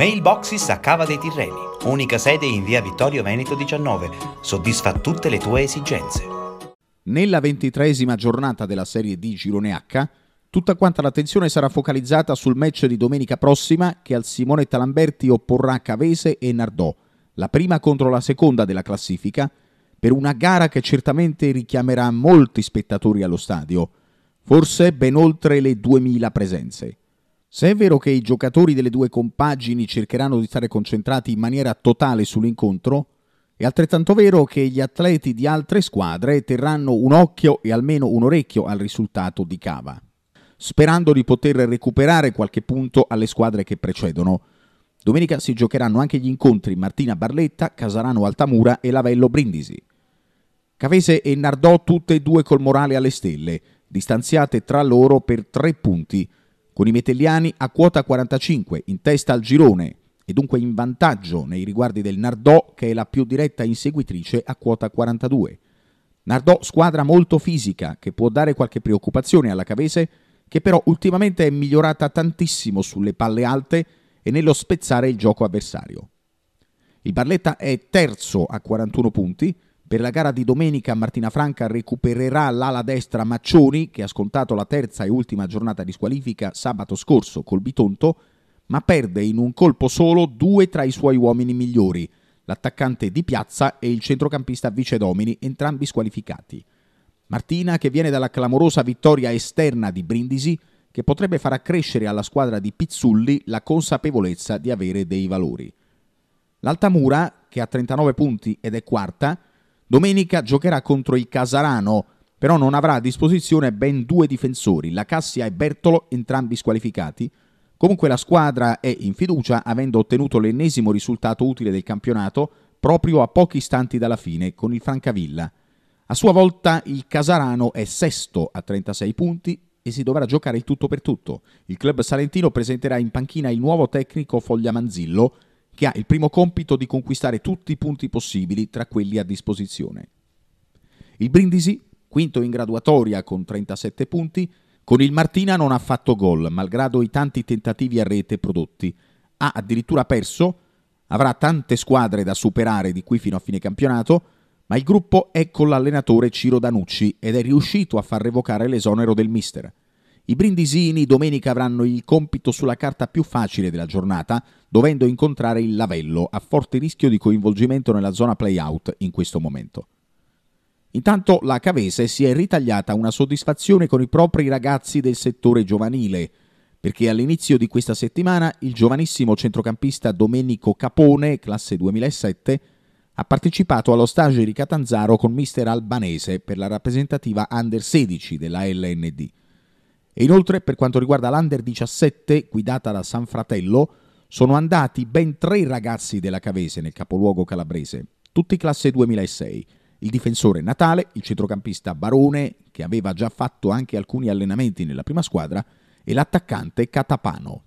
Mailboxes a Cava dei Tirreni, unica sede in via Vittorio Veneto 19, soddisfa tutte le tue esigenze. Nella ventitresima giornata della Serie di Girone H, tutta quanta l'attenzione sarà focalizzata sul match di domenica prossima che al Simone Talamberti opporrà Cavese e Nardò, la prima contro la seconda della classifica, per una gara che certamente richiamerà molti spettatori allo stadio, forse ben oltre le 2000 presenze. Se è vero che i giocatori delle due compagini cercheranno di stare concentrati in maniera totale sull'incontro, è altrettanto vero che gli atleti di altre squadre terranno un occhio e almeno un orecchio al risultato di Cava, sperando di poter recuperare qualche punto alle squadre che precedono. Domenica si giocheranno anche gli incontri Martina Barletta, Casarano Altamura e Lavello Brindisi. Cavese e Nardò tutte e due col morale alle stelle, distanziate tra loro per tre punti – con i metelliani a quota 45 in testa al girone e dunque in vantaggio nei riguardi del Nardò che è la più diretta inseguitrice a quota 42. Nardò squadra molto fisica che può dare qualche preoccupazione alla Cavese che però ultimamente è migliorata tantissimo sulle palle alte e nello spezzare il gioco avversario. Il Barletta è terzo a 41 punti per la gara di domenica Martina Franca recupererà l'ala destra Maccioni, che ha scontato la terza e ultima giornata di squalifica sabato scorso col Bitonto, ma perde in un colpo solo due tra i suoi uomini migliori, l'attaccante di piazza e il centrocampista vicedomini, entrambi squalificati. Martina, che viene dalla clamorosa vittoria esterna di Brindisi, che potrebbe far accrescere alla squadra di Pizzulli la consapevolezza di avere dei valori. L'Altamura, che ha 39 punti ed è quarta, Domenica giocherà contro il Casarano, però non avrà a disposizione ben due difensori, la Cassia e Bertolo, entrambi squalificati. Comunque la squadra è in fiducia, avendo ottenuto l'ennesimo risultato utile del campionato proprio a pochi istanti dalla fine con il Francavilla. A sua volta il Casarano è sesto a 36 punti e si dovrà giocare il tutto per tutto. Il club salentino presenterà in panchina il nuovo tecnico Foglia Manzillo, che ha il primo compito di conquistare tutti i punti possibili tra quelli a disposizione. Il Brindisi, quinto in graduatoria con 37 punti, con il Martina non ha fatto gol, malgrado i tanti tentativi a rete prodotti. Ha addirittura perso, avrà tante squadre da superare di qui fino a fine campionato, ma il gruppo è con l'allenatore Ciro Danucci ed è riuscito a far revocare l'esonero del mister. I brindisini domenica avranno il compito sulla carta più facile della giornata, dovendo incontrare il Lavello a forte rischio di coinvolgimento nella zona play-out in questo momento. Intanto la Cavese si è ritagliata una soddisfazione con i propri ragazzi del settore giovanile, perché all'inizio di questa settimana il giovanissimo centrocampista Domenico Capone, classe 2007, ha partecipato allo stage di Catanzaro con mister albanese per la rappresentativa Under 16 della LND. E inoltre, per quanto riguarda l'Under 17, guidata da San Fratello, sono andati ben tre ragazzi della Cavese nel capoluogo calabrese, tutti classe 2006. Il difensore Natale, il centrocampista Barone, che aveva già fatto anche alcuni allenamenti nella prima squadra, e l'attaccante Catapano.